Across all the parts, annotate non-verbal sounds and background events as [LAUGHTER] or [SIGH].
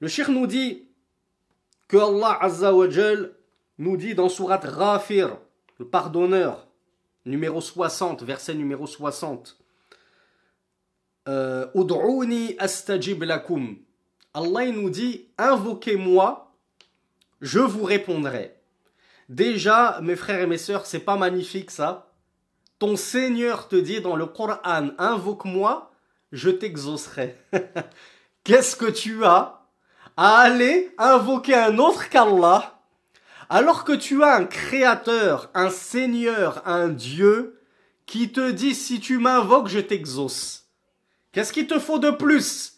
Le Cheikh nous dit que Allah Azza wa nous dit dans Surat Rafir, le pardonneur, numéro 60, verset numéro 60. Euh, astajib lakum. Allah nous dit invoquez-moi, je vous répondrai. Déjà, mes frères et mes sœurs, c'est pas magnifique ça. Ton Seigneur te dit dans le Coran invoque-moi, je t'exaucerai. [LAUGHS] Qu'est-ce que tu as à aller invoquer un autre qu'Allah alors que tu as un créateur, un seigneur, un Dieu qui te dit si tu m'invoques, je t'exauce. Qu'est-ce qu'il te faut de plus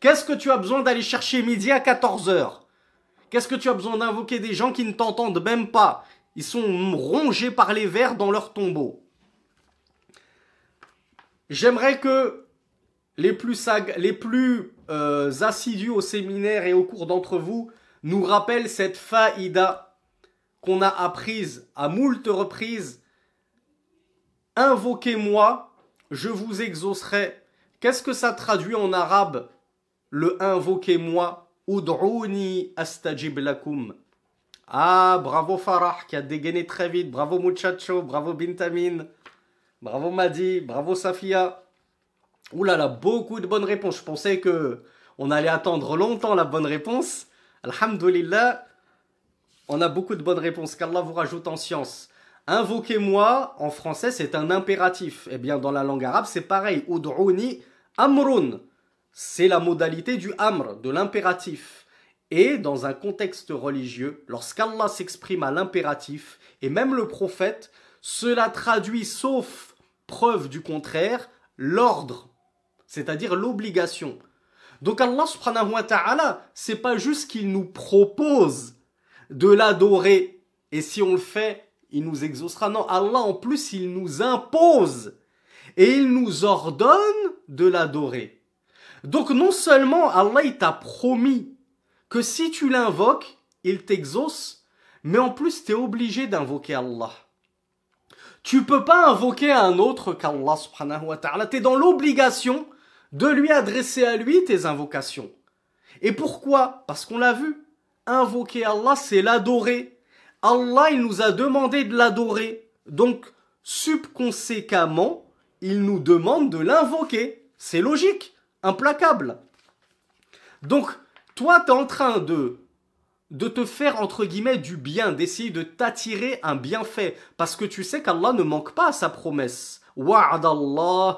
Qu'est-ce que tu as besoin d'aller chercher midi à 14h Qu'est-ce que tu as besoin d'invoquer des gens qui ne t'entendent même pas Ils sont rongés par les vers dans leur tombeau. J'aimerais que les plus, les plus euh, assidus au séminaire et au cours d'entre vous nous rappellent cette faïda qu'on a apprise à moult reprises. Invoquez-moi, je vous exaucerai. Qu'est-ce que ça traduit en arabe Le invoquez-moi, ud'uni astajib lakum. Ah, bravo Farah qui a dégainé très vite. Bravo Muchacho, bravo Bintamin, bravo Madi, bravo Safia. Ouh là là, beaucoup de bonnes réponses. Je pensais que on allait attendre longtemps la bonne réponse. Alhamdulillah, on a beaucoup de bonnes réponses. Qu'Allah vous rajoute en science. Invoquez-moi, en français, c'est un impératif. Eh bien, dans la langue arabe, c'est pareil. Ud'uni amrun. C'est la modalité du amr, de l'impératif. Et dans un contexte religieux, lorsqu'Allah s'exprime à l'impératif, et même le prophète, cela traduit, sauf preuve du contraire, l'ordre c'est-à-dire l'obligation. Donc Allah subhanahu wa ta'ala, c'est pas juste qu'il nous propose de l'adorer et si on le fait, il nous exaucera. Non, Allah en plus, il nous impose et il nous ordonne de l'adorer. Donc non seulement Allah il t'a promis que si tu l'invoques, il t'exauce, mais en plus tu es obligé d'invoquer Allah. Tu peux pas invoquer un autre qu'Allah subhanahu wa ta'ala. Tu es dans l'obligation de lui adresser à lui tes invocations. Et pourquoi Parce qu'on l'a vu. Invoquer Allah, c'est l'adorer. Allah, il nous a demandé de l'adorer. Donc, subconséquemment, il nous demande de l'invoquer. C'est logique, implacable. Donc, toi, tu es en train de, de te faire, entre guillemets, du bien, d'essayer de t'attirer un bienfait, parce que tu sais qu'Allah ne manque pas à sa promesse la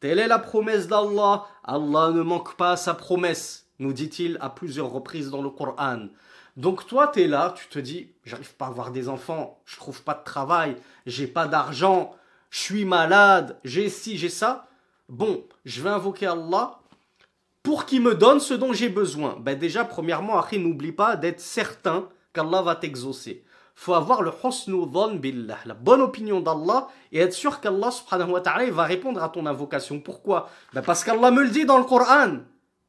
Telle est la promesse d'Allah. Allah ne manque pas sa promesse, nous dit-il à plusieurs reprises dans le Coran. Donc toi, tu es là, tu te dis, j'arrive pas à avoir des enfants, je trouve pas de travail, j'ai pas d'argent, je suis malade, j'ai ci, j'ai ça. Bon, je vais invoquer Allah pour qu'il me donne ce dont j'ai besoin. Ben déjà, premièrement, après, n'oublie pas d'être certain qu'Allah va t'exaucer faut avoir le husnudhan billah, la bonne opinion d'Allah et être sûr qu'Allah subhanahu wa ta'ala va répondre à ton invocation. Pourquoi ben Parce qu'Allah me le dit dans le Coran.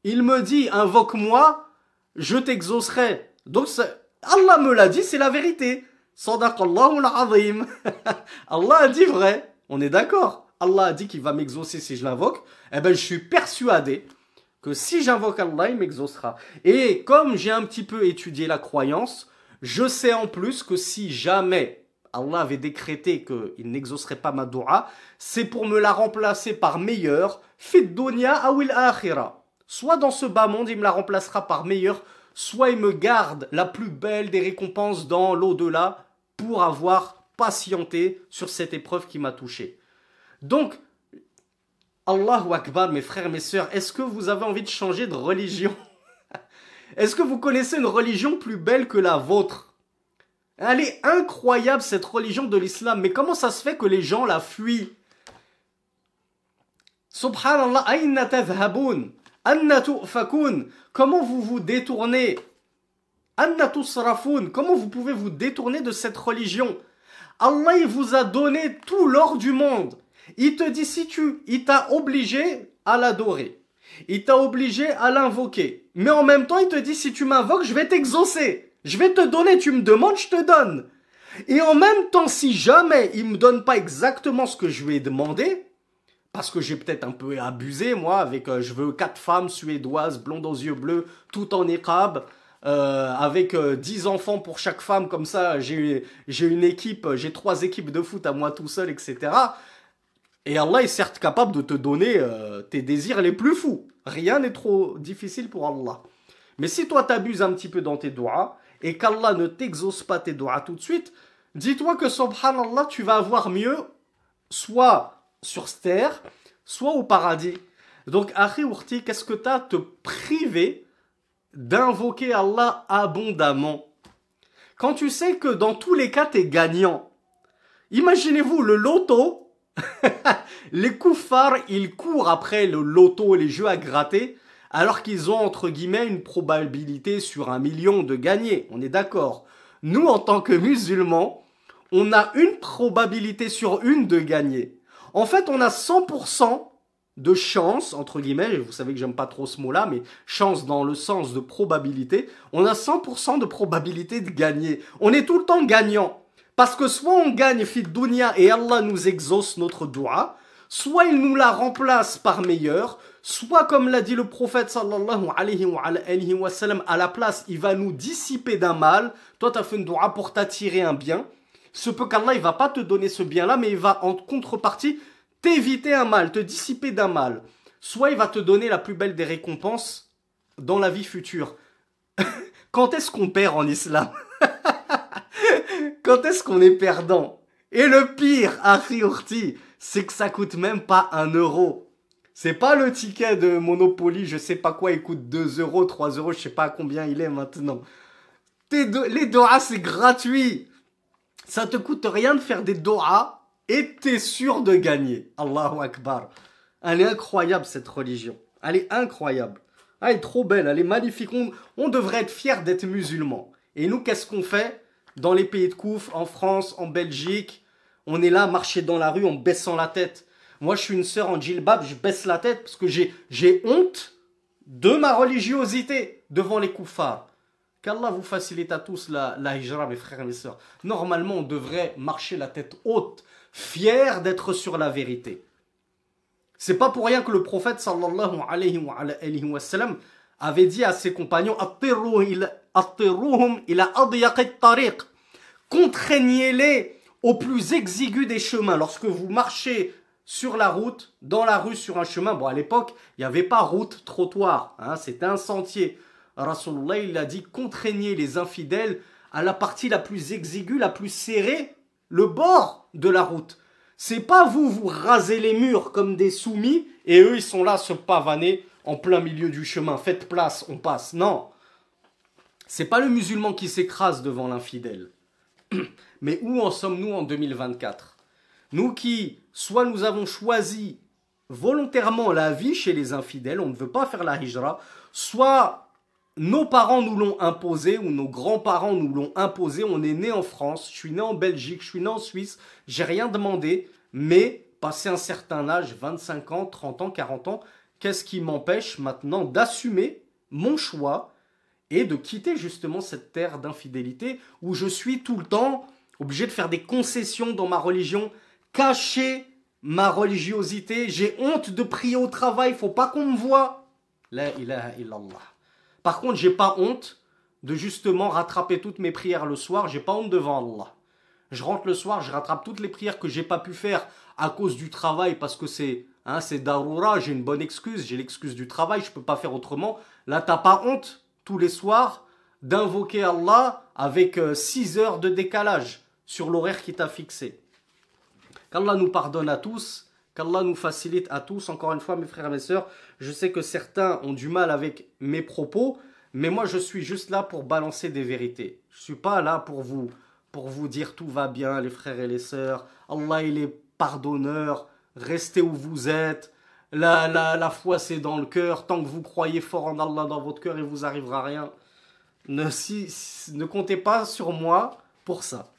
Il me dit invoque-moi, je t'exaucerai. Donc Allah me l'a dit, c'est la vérité. Sadaqallahu al-azim. [LAUGHS] Allah a dit vrai. On est d'accord. Allah a dit qu'il va m'exaucer si je l'invoque. Eh ben je suis persuadé que si j'invoque Allah, il m'exaucera. Et comme j'ai un petit peu étudié la croyance, je sais en plus que si jamais Allah avait décrété qu'il n'exaucerait pas ma dua, c'est pour me la remplacer par meilleure, fit dunya awil Soit dans ce bas monde, il me la remplacera par meilleure, soit il me garde la plus belle des récompenses dans l'au-delà pour avoir patienté sur cette épreuve qui m'a touché. Donc, Allahu Akbar, mes frères, mes sœurs, est-ce que vous avez envie de changer de religion est-ce que vous connaissez une religion plus belle que la vôtre Elle est incroyable cette religion de l'islam, mais comment ça se fait que les gens la fuient Subhanallah, aïna tazhaboun, anna comment vous vous détournez Anna comment vous pouvez vous détourner de cette religion Allah il vous a donné tout l'or du monde. Il te dit si tu, il t'a obligé à l'adorer. Il t'a obligé à l'invoquer. Mais en même temps, il te dit, si tu m'invoques, je vais t'exaucer. Je vais te donner, tu me demandes, je te donne. Et en même temps, si jamais il me donne pas exactement ce que je lui ai demandé, parce que j'ai peut-être un peu abusé, moi, avec euh, je veux quatre femmes suédoises, blondes aux yeux bleus, tout en érable, euh, avec euh, dix enfants pour chaque femme, comme ça, j'ai une équipe, j'ai trois équipes de foot à moi tout seul, etc. Et Allah est certes capable de te donner euh, tes désirs les plus fous. Rien n'est trop difficile pour Allah. Mais si toi t'abuses un petit peu dans tes doigts et qu'Allah ne t'exauce pas tes doigts tout de suite, dis-toi que subhanallah, tu vas avoir mieux soit sur terre, soit au paradis. Donc, Ahri Urti, qu'est-ce que tu te priver d'invoquer Allah abondamment Quand tu sais que dans tous les cas, t'es es gagnant. Imaginez-vous le loto les koufars, ils courent après le loto et les jeux à gratter, alors qu'ils ont entre guillemets une probabilité sur un million de gagner, on est d'accord. Nous, en tant que musulmans, on a une probabilité sur une de gagner. En fait, on a 100% de chance, entre guillemets, vous savez que j'aime pas trop ce mot-là, mais chance dans le sens de probabilité, on a 100% de probabilité de gagner. On est tout le temps gagnant. Parce que soit on gagne fit et Allah nous exauce notre doigt soit il nous la remplace par meilleur, soit comme l'a dit le prophète sallallahu alayhi wa, sallam, à la place, il va nous dissiper d'un mal. Toi, tu as fait une dua pour t'attirer un bien. Ce peu qu'Allah, il va pas te donner ce bien-là, mais il va en contrepartie t'éviter un mal, te dissiper d'un mal. Soit il va te donner la plus belle des récompenses dans la vie future. [LAUGHS] Quand est-ce qu'on perd en islam [LAUGHS] Quand est-ce qu'on est perdant Et le pire, Harry riourti c'est que ça coûte même pas un euro. C'est pas le ticket de Monopoly, je sais pas quoi, il coûte 2 euros, 3 euros, je sais pas combien il est maintenant. les doha, c'est gratuit. Ça te coûte rien de faire des doha et es sûr de gagner. Allahu Akbar. Elle est incroyable, cette religion. Elle est incroyable. Ah, elle est trop belle, elle est magnifique. On, devrait être fier d'être musulman. Et nous, qu'est-ce qu'on fait dans les pays de Kouf, en France, en Belgique, on est là marcher dans la rue en baissant la tête. Moi, je suis une sœur en djilbab, je baisse la tête parce que j'ai honte de ma religiosité devant les koufars. Qu'Allah vous facilite à tous la, la hijra, mes frères et mes sœurs. Normalement, on devrait marcher la tête haute, fier d'être sur la vérité. C'est pas pour rien que le prophète sallallahu alayhi wa, sallam, avait dit à ses compagnons « il Contraignez-les au plus exigu des chemins. Lorsque vous marchez sur la route, dans la rue, sur un chemin. Bon, à l'époque, il n'y avait pas route, trottoir. Hein, c'était un sentier. Rasulullah, il a dit contraignez les infidèles à la partie la plus exiguë, la plus serrée, le bord de la route. C'est pas vous, vous rasez les murs comme des soumis et eux, ils sont là se pavaner en plein milieu du chemin. Faites place, on passe. Non. C'est pas le musulman qui s'écrase devant l'infidèle. [CLEARS THROAT] Mais où en sommes-nous en 2024 Nous qui, soit nous avons choisi volontairement la vie chez les infidèles, on ne veut pas faire la hijra, soit nos parents nous l'ont imposé ou nos grands-parents nous l'ont imposé, on est né en France, je suis né en Belgique, je suis né en Suisse, j'ai rien demandé, mais passé un certain âge, 25 ans, 30 ans, 40 ans, qu'est-ce qui m'empêche maintenant d'assumer mon choix et de quitter justement cette terre d'infidélité où je suis tout le temps obligé de faire des concessions dans ma religion, cacher ma religiosité, j'ai honte de prier au travail, faut pas qu'on me voit. La ilaha illallah. Par contre, j'ai pas honte de justement rattraper toutes mes prières le soir, j'ai pas honte devant Allah. Je rentre le soir, je rattrape toutes les prières que j'ai pas pu faire à cause du travail parce que c'est hein, c'est daroura, j'ai une bonne excuse, j'ai l'excuse du travail, je peux pas faire autrement. Là, t'as pas honte tous les soirs d'invoquer Allah avec 6 euh, heures de décalage sur l'horaire qui t'a fixé. Qu'Allah nous pardonne à tous, qu'Allah nous facilite à tous. Encore une fois, mes frères et mes sœurs, je sais que certains ont du mal avec mes propos, mais moi je suis juste là pour balancer des vérités. Je ne suis pas là pour vous, pour vous dire tout va bien, les frères et les sœurs. Allah, il est pardonneur, restez où vous êtes la, foi, c'est dans le cœur. Tant que vous croyez fort en Allah dans votre cœur, il vous arrivera rien. Ne, si, ne comptez pas sur moi pour ça.